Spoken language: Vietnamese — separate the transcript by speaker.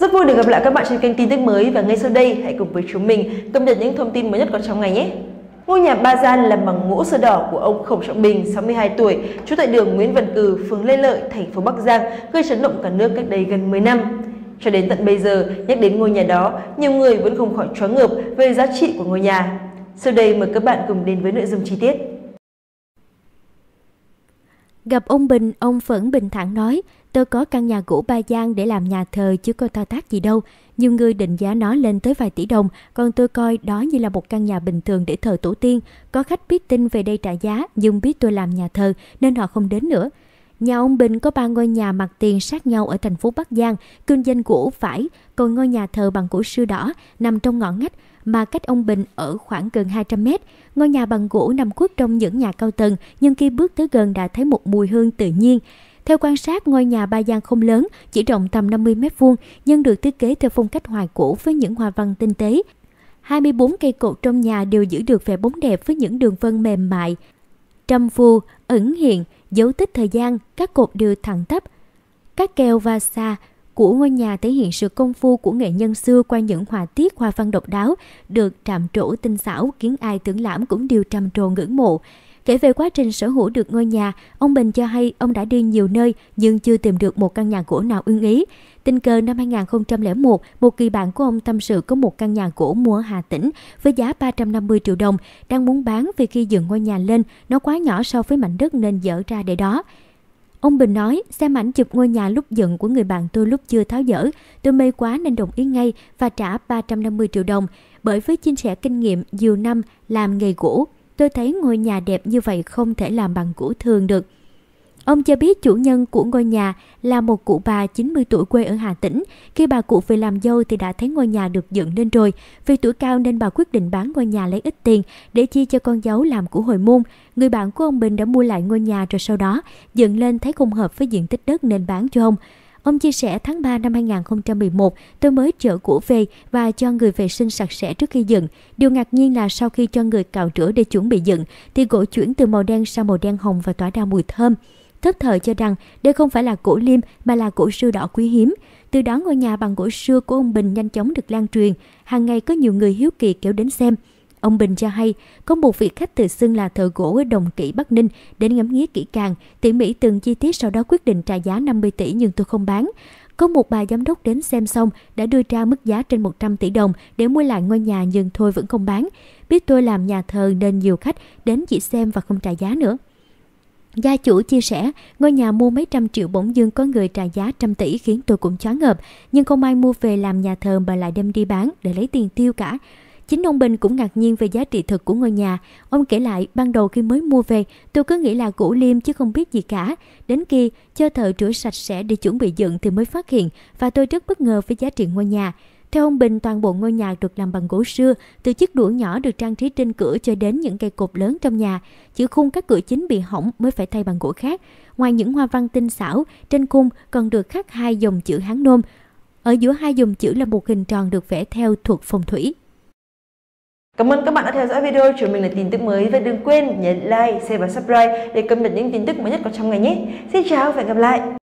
Speaker 1: Rất vui được gặp lại các bạn trên kênh tin tức mới và ngay sau đây hãy cùng với chúng mình cập nhật những thông tin mới nhất có trong ngày nhé. Ngôi nhà ba gian là bằng gỗ sơ đỏ của ông Khổng Trọng Bình, 62 tuổi, trú tại đường Nguyễn Văn Cừ, phường Lê Lợi, thành phố Bắc Giang, gây chấn động cả nước cách đây gần 10 năm. Cho đến tận bây giờ, nhắc đến ngôi nhà đó, nhiều người vẫn không khỏi choáng ngợp về giá trị của ngôi nhà. Sau đây mời các bạn cùng đến với nội dung chi tiết.
Speaker 2: Gặp ông Bình, ông vẫn bình thản nói, tôi có căn nhà gỗ ba giang để làm nhà thờ chứ có thao tác gì đâu. Nhiều người định giá nó lên tới vài tỷ đồng, còn tôi coi đó như là một căn nhà bình thường để thờ tổ tiên. Có khách biết tin về đây trả giá, nhưng biết tôi làm nhà thờ nên họ không đến nữa. Nhà ông Bình có ba ngôi nhà mặt tiền sát nhau ở thành phố Bắc Giang, kinh doanh gỗ phải còn ngôi nhà thờ bằng củ sưa đỏ nằm trong ngõ ngách mà cách ông Bình ở khoảng gần 200 mét. Ngôi nhà bằng gỗ nằm khuất trong những nhà cao tầng, nhưng khi bước tới gần đã thấy một mùi hương tự nhiên. Theo quan sát, ngôi nhà ba gian không lớn, chỉ rộng tầm 50 mét vuông, nhưng được thiết kế theo phong cách hoài cổ với những hoa văn tinh tế. 24 cây cột trong nhà đều giữ được vẻ bóng đẹp với những đường vân mềm mại. Trăm phù, ẩn hiện, dấu tích thời gian, các cột đều thẳng tắp. Các keo và xa của ngôi nhà thể hiện sự công phu của nghệ nhân xưa qua những họa tiết hoa văn độc đáo, được trạm trổ tinh xảo khiến ai tưởng lãm cũng đều trầm trồ ngưỡng mộ. Kể về quá trình sở hữu được ngôi nhà, ông Bình cho hay ông đã đi nhiều nơi nhưng chưa tìm được một căn nhà cổ nào ưng ý. Tình cờ năm 2001, một kỳ bạn của ông tâm sự có một căn nhà cổ mua ở Hà Tĩnh với giá 350 triệu đồng, đang muốn bán vì khi dựng ngôi nhà lên, nó quá nhỏ so với mảnh đất nên dở ra để đó. Ông Bình nói, xem ảnh chụp ngôi nhà lúc giận của người bạn tôi lúc chưa tháo dỡ. Tôi mê quá nên đồng ý ngay và trả 350 triệu đồng. Bởi với chia sẻ kinh nghiệm nhiều năm làm nghề gỗ, tôi thấy ngôi nhà đẹp như vậy không thể làm bằng gỗ thường được. Ông cho biết chủ nhân của ngôi nhà là một cụ bà 90 tuổi quê ở Hà Tĩnh. Khi bà cụ về làm dâu thì đã thấy ngôi nhà được dựng lên rồi. Vì tuổi cao nên bà quyết định bán ngôi nhà lấy ít tiền để chia cho con cháu làm của hồi môn. Người bạn của ông Bình đã mua lại ngôi nhà rồi sau đó dựng lên thấy không hợp với diện tích đất nên bán cho ông. Ông chia sẻ tháng 3 năm 2011, tôi mới chở cũ về và cho người vệ sinh sạch sẽ trước khi dựng. Điều ngạc nhiên là sau khi cho người cạo rửa để chuẩn bị dựng, thì gỗ chuyển từ màu đen sang màu đen hồng và tỏa ra mùi thơm thất thờ cho rằng đây không phải là củ liêm mà là củ sưa đỏ quý hiếm. Từ đó ngôi nhà bằng gỗ sưa của ông Bình nhanh chóng được lan truyền, hàng ngày có nhiều người hiếu kỳ kéo đến xem. Ông Bình cho hay, có một vị khách tự xưng là thợ gỗ ở Đồng kỵ Bắc Ninh đến ngắm nghía kỹ càng, tỉ mỉ từng chi tiết sau đó quyết định trả giá 50 tỷ nhưng tôi không bán. Có một bà giám đốc đến xem xong đã đưa ra mức giá trên 100 tỷ đồng để mua lại ngôi nhà nhưng thôi vẫn không bán. Biết tôi làm nhà thờ nên nhiều khách đến chỉ xem và không trả giá nữa. Gia chủ chia sẻ, ngôi nhà mua mấy trăm triệu bỗng dưng có người trả giá trăm tỷ khiến tôi cũng choáng ngợp, nhưng không ai mua về làm nhà thờ mà lại đem đi bán để lấy tiền tiêu cả. Chính ông Bình cũng ngạc nhiên về giá trị thực của ngôi nhà. Ông kể lại, ban đầu khi mới mua về, tôi cứ nghĩ là gỗ liêm chứ không biết gì cả. Đến khi, cho thợ rửa sạch sẽ để chuẩn bị dựng thì mới phát hiện và tôi rất bất ngờ với giá trị ngôi nhà. Theo ông Bình, toàn bộ ngôi nhà được làm bằng gỗ xưa, từ chiếc đũa nhỏ được trang trí trên cửa cho đến những cây cột lớn trong nhà. Chỉ khung các cửa chính bị hỏng mới phải thay bằng gỗ khác. Ngoài những hoa văn tinh xảo, trên khung còn được khắc hai dòng chữ Hán Nôm. Ở giữa hai dòng chữ là một hình tròn được vẽ theo thuộc phong thủy.
Speaker 1: Cảm ơn các bạn đã theo dõi video chúng mình là tin tức mới và đừng quên nhấn like, share và subscribe để cập nhật những tin tức mới nhất có trong ngày nhé. Xin chào và hẹn gặp lại.